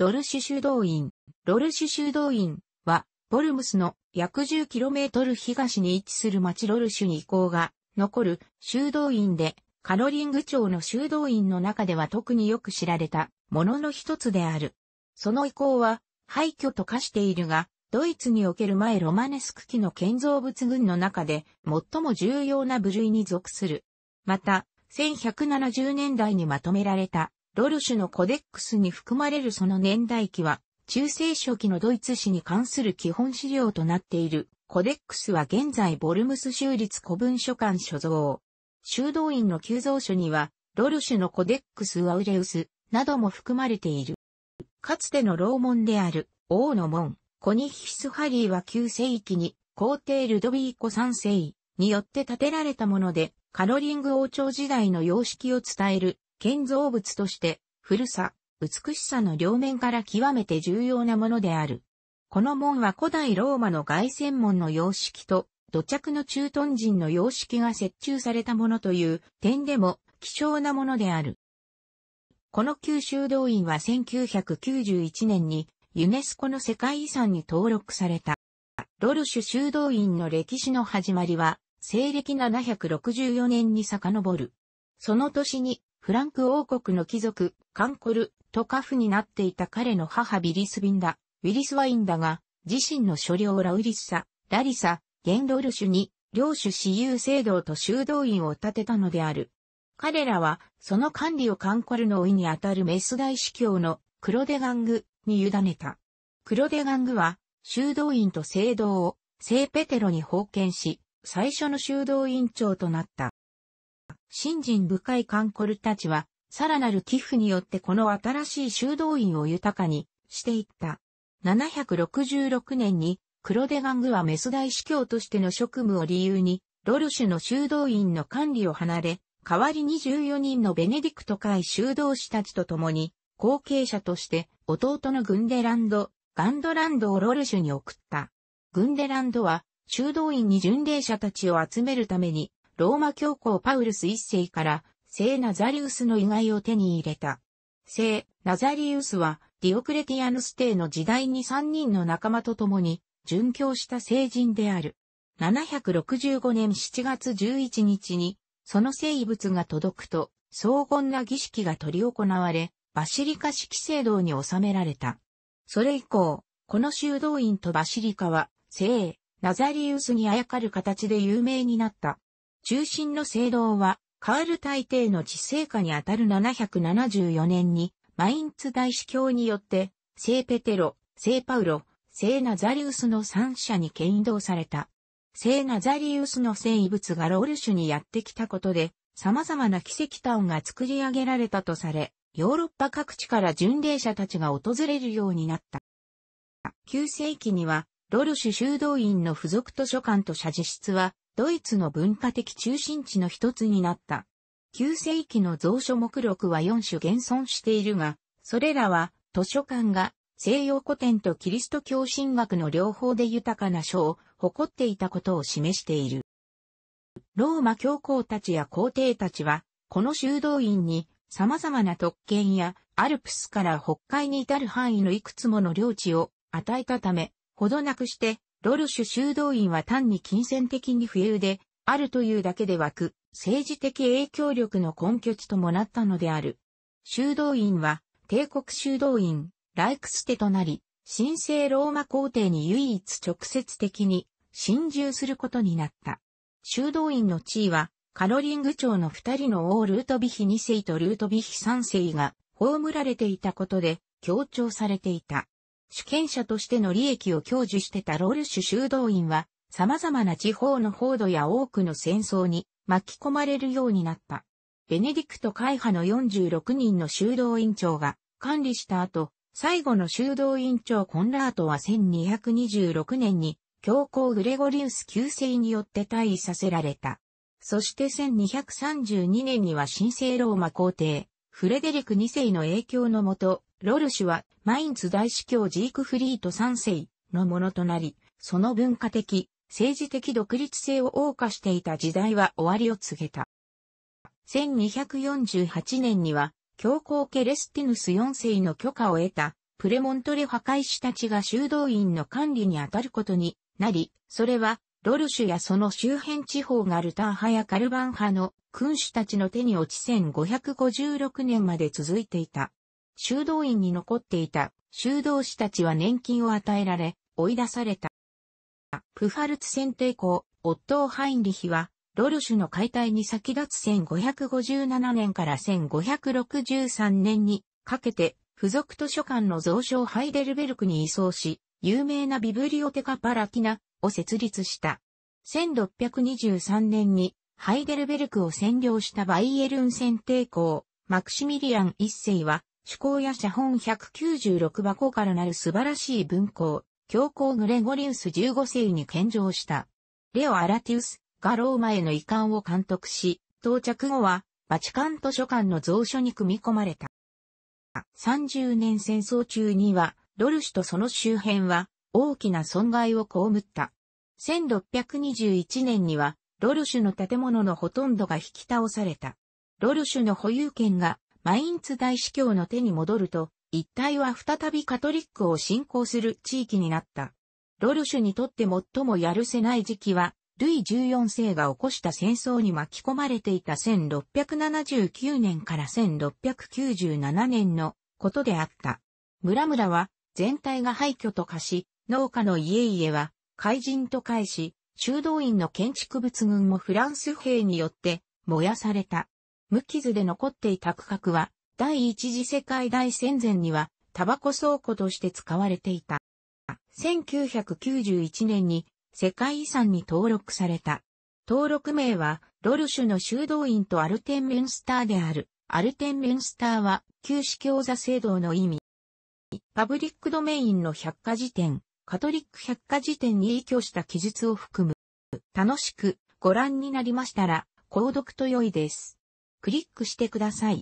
ロルシュ修道院。ロルシュ修道院は、ボルムスの約 10km 東に位置する町ロルシュに移行が残る修道院で、カロリング町の修道院の中では特によく知られたものの一つである。その移行は廃墟と化しているが、ドイツにおける前ロマネスク期の建造物群の中で最も重要な部類に属する。また、1170年代にまとめられたロルシュのコデックスに含まれるその年代記は、中世初期のドイツ史に関する基本資料となっている。コデックスは現在ボルムス州立古文書館所蔵。修道院の急蔵書には、ロルシュのコデックスアウレウスなども含まれている。かつての楼門である王の門、コニヒスハリーは旧世紀に皇帝ルドビーコ三世によって建てられたもので、カロリング王朝時代の様式を伝える建造物として、古さ、美しさの両面から極めて重要なものである。この門は古代ローマの外旋門の様式と、土着の駐屯人の様式が設中されたものという点でも貴重なものである。この旧修道院は1991年にユネスコの世界遺産に登録された。ロルシュ修道院の歴史の始まりは、西暦764年に遡る。その年にフランク王国の貴族、カンコルとカフになっていた彼の母ビリス・ビンダ、ウィリス・ワインダが、自身の所領ラウリッサ、ラリサ、ゲンドルシュに、領主私有制度と修道院を建てたのである。彼らは、その管理をカンコルの老いにあたるメス大司教のクロデガングに委ねた。クロデガングは、修道院と聖堂を聖ペテロに封建し、最初の修道院長となった。信心深いカンコルたちは、さらなる寄付によってこの新しい修道院を豊かにしていった。766年に、クロデガングはメス大司教としての職務を理由に、ロルシュの修道院の管理を離れ、代わりに14人のベネディクト会修道士たちと共に、後継者として弟のグンデランド、ガンドランドをロルシュに送った。グンデランドは修道院に巡礼者たちを集めるためにローマ教皇パウルス一世から聖ナザリウスの意外を手に入れた。聖ナザリウスはディオクレティアヌス帝の時代に3人の仲間と共に殉教した聖人である。765年7月11日にその聖物が届くと荘厳な儀式が執り行われ、バシリカ式聖堂に収められた。それ以降、この修道院とバシリカは、聖、ナザリウスにあやかる形で有名になった。中心の聖堂は、カール大帝の治世下にあたる774年に、マインツ大司教によって、聖ペテロ、聖パウロ、聖ナザリウスの三者に牽引導された。聖ナザリウスの聖遺物がロール種にやってきたことで、様々な奇跡タウンが作り上げられたとされ、ヨーロッパ各地から巡礼者たちが訪れるようになった。9世紀には、ロルシュ修道院の付属図書館と写実室は、ドイツの文化的中心地の一つになった。旧世紀の蔵書目録は4種現存しているが、それらは図書館が西洋古典とキリスト教神学の両方で豊かな書を誇っていたことを示している。ローマ教皇たちや皇帝たちは、この修道院に様々な特権やアルプスから北海に至る範囲のいくつもの領地を与えたため、ほどなくして、ロルシュ修道院は単に金銭的に不裕で、あるというだけでく、政治的影響力の根拠地ともなったのである。修道院は、帝国修道院、ライクステとなり、神聖ローマ皇帝に唯一直接的に、侵入することになった。修道院の地位は、カロリング長の二人の王ルートビヒ2世とルートビヒ3世が葬られていたことで強調されていた。主権者としての利益を享受してたロルシュ修道院は、様々な地方の報道や多くの戦争に巻き込まれるようになった。ベネディクト会派の46人の修道院長が管理した後、最後の修道院長コンラートは1226年に教皇グレゴリウス旧世によって退位させられた。そして1232年には神聖ローマ皇帝、フレデリク2世の影響のもと、ロルシュは、マインツ大司教ジークフリート3世のものとなり、その文化的、政治的独立性を謳歌していた時代は終わりを告げた。1248年には、教皇ケレスティヌス4世の許可を得た、プレモントレ破壊士たちが修道院の管理に当たることになり、それは、ロルシュやその周辺地方ガルター派やカルバン派の君主たちの手に落ち1556年まで続いていた。修道院に残っていた修道士たちは年金を与えられ、追い出された。プファルツ選定校、オットー・ハインリヒは、ロルシュの解体に先立つ1557年から1563年にかけて、付属図書館の蔵書をハイデルベルクに移送し、有名なビブリオテカ・パラティナを設立した。1623年にハイデルベルクを占領したバイエルン選定校、マクシミリアン一世は趣向や写本196箱からなる素晴らしい文庫、教皇グレゴリウス15世に献上した。レオ・アラティウスがローマへの遺憾を監督し、到着後はバチカン図書館の蔵書に組み込まれた。30年戦争中には、ロルシュとその周辺は大きな損害を被った。1621年には、ロルシュの建物のほとんどが引き倒された。ロルシュの保有権がマインツ大司教の手に戻ると、一帯は再びカトリックを信仰する地域になった。ロルシュにとって最もやるせない時期は、ルイ14世が起こした戦争に巻き込まれていた1679年から1697年のことであった。村々は全体が廃墟と化し、農家の家々は怪人と返し、修道院の建築物群もフランス兵によって燃やされた。無傷で残っていた区画は、第一次世界大戦前には、タバコ倉庫として使われていた。1991年に世界遺産に登録された。登録名は、ロルシュの修道院とアルテンメンスターである。アルテンメンスターは、旧司教座制度の意味。パブリックドメインの百科事典、カトリック百科事典に依拠した記述を含む。楽しくご覧になりましたら、購読と良いです。クリックしてください。